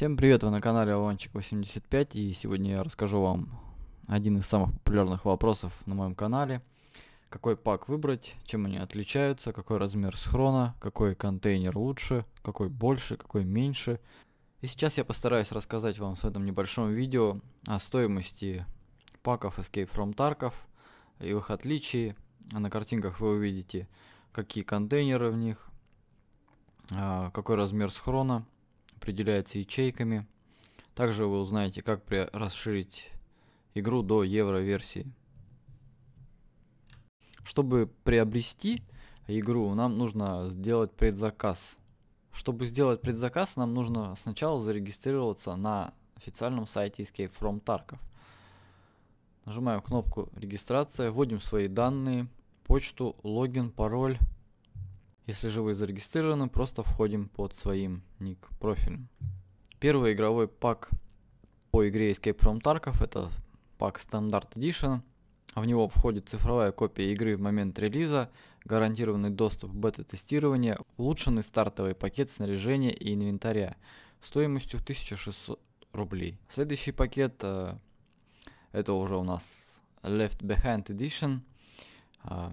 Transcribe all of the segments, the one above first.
Всем привет, вы на канале Ланчик85 и сегодня я расскажу вам один из самых популярных вопросов на моем канале. Какой пак выбрать, чем они отличаются, какой размер схрона, какой контейнер лучше, какой больше, какой меньше. И сейчас я постараюсь рассказать вам в этом небольшом видео о стоимости паков Escape from Tarkov, и их отличии. На картинках вы увидите, какие контейнеры в них, а, какой размер схрона определяется ячейками. Также вы узнаете, как расширить игру до евро-версии. Чтобы приобрести игру, нам нужно сделать предзаказ. Чтобы сделать предзаказ, нам нужно сначала зарегистрироваться на официальном сайте Escape from Tarkov. Нажимаем кнопку регистрация, вводим свои данные, почту, логин, пароль, если же вы зарегистрированы, просто входим под своим ник профилем. Первый игровой пак по игре Escape from Tarkov это пак Standard Edition. В него входит цифровая копия игры в момент релиза, гарантированный доступ к бета-тестирования, улучшенный стартовый пакет снаряжения и инвентаря стоимостью в 1600 рублей. Следующий пакет, э, это уже у нас Left Behind Edition, а,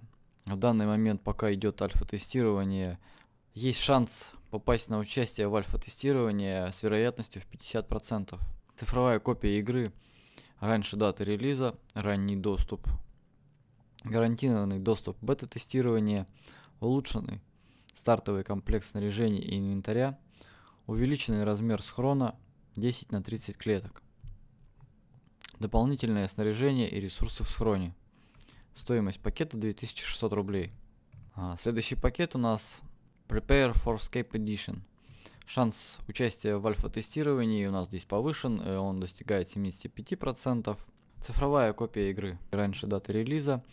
в данный момент, пока идет альфа-тестирование, есть шанс попасть на участие в альфа-тестирование с вероятностью в 50%. Цифровая копия игры раньше даты релиза, ранний доступ, гарантированный доступ бета-тестирования, улучшенный стартовый комплект снаряжения и инвентаря, увеличенный размер схрона 10 на 30 клеток, дополнительное снаряжение и ресурсы в схроне – Стоимость пакета 2600 рублей. А, следующий пакет у нас Prepare for Escape Edition. Шанс участия в альфа-тестировании у нас здесь повышен, э, он достигает 75%. Цифровая копия игры раньше даты релиза,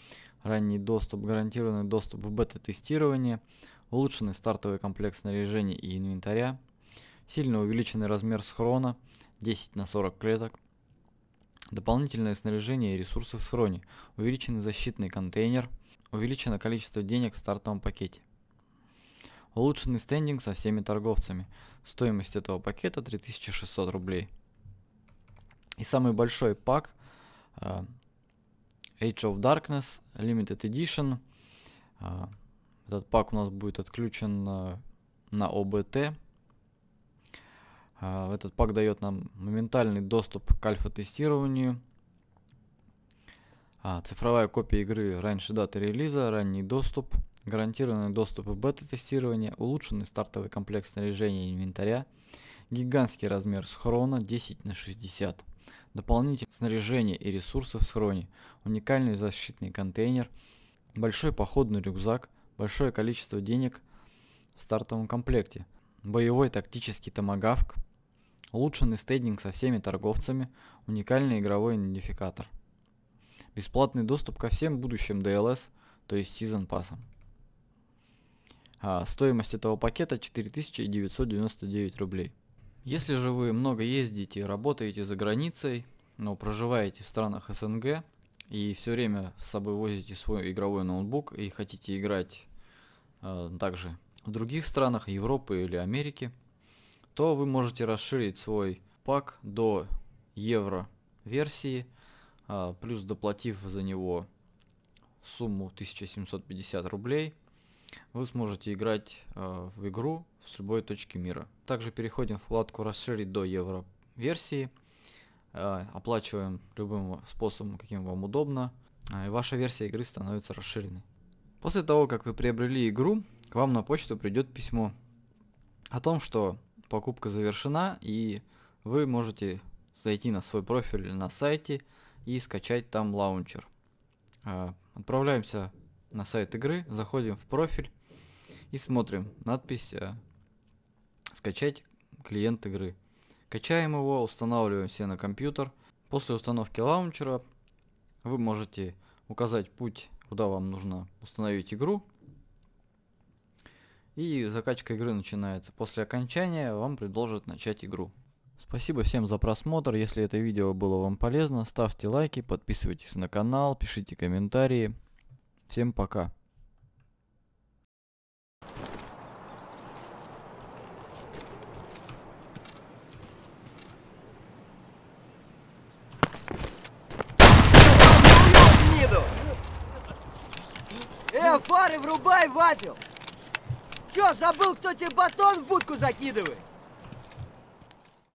ранний доступ, гарантированный доступ в бета-тестирование, улучшенный стартовый комплект снаряжения и инвентаря, сильно увеличенный размер схрона 10 на 40 клеток, Дополнительное снаряжение и ресурсы в схроне, увеличен защитный контейнер, увеличено количество денег в стартовом пакете. Улучшенный стендинг со всеми торговцами. Стоимость этого пакета 3600 рублей. И самый большой пак э, Age of Darkness Limited Edition. Э, этот пак у нас будет отключен э, на ОБТ а, этот пак дает нам моментальный доступ к альфа-тестированию. А, цифровая копия игры раньше даты релиза, ранний доступ, гарантированный доступ в бета-тестирование, улучшенный стартовый комплект снаряжения и инвентаря, гигантский размер схрона 10 на 60, дополнительное снаряжение и ресурсы в схроне, уникальный защитный контейнер, большой походный рюкзак, большое количество денег в стартовом комплекте, боевой тактический томагавк, улучшенный стейдинг со всеми торговцами, уникальный игровой идентификатор, бесплатный доступ ко всем будущим DLS, то есть Season Pass. А стоимость этого пакета 4999 рублей. Если же вы много ездите и работаете за границей, но проживаете в странах СНГ и все время с собой возите свой игровой ноутбук и хотите играть э, также в других странах Европы или Америки – то вы можете расширить свой пак до евро версии, а, плюс доплатив за него сумму 1750 рублей, вы сможете играть а, в игру с любой точки мира. Также переходим в вкладку «Расширить до евро версии», а, оплачиваем любым способом, каким вам удобно, и ваша версия игры становится расширенной. После того, как вы приобрели игру, к вам на почту придет письмо о том, что покупка завершена и вы можете зайти на свой профиль на сайте и скачать там лаунчер. А, отправляемся на сайт игры, заходим в профиль и смотрим надпись а, «Скачать клиент игры». Качаем его, устанавливаем все на компьютер. После установки лаунчера вы можете указать путь, куда вам нужно установить игру и закачка игры начинается. После окончания вам предложат начать игру. Спасибо всем за просмотр, если это видео было вам полезно, ставьте лайки, подписывайтесь на канал, пишите комментарии. Всем пока. Э, фары врубай, Вафел! Чё, забыл, кто тебе батон в будку закидывает?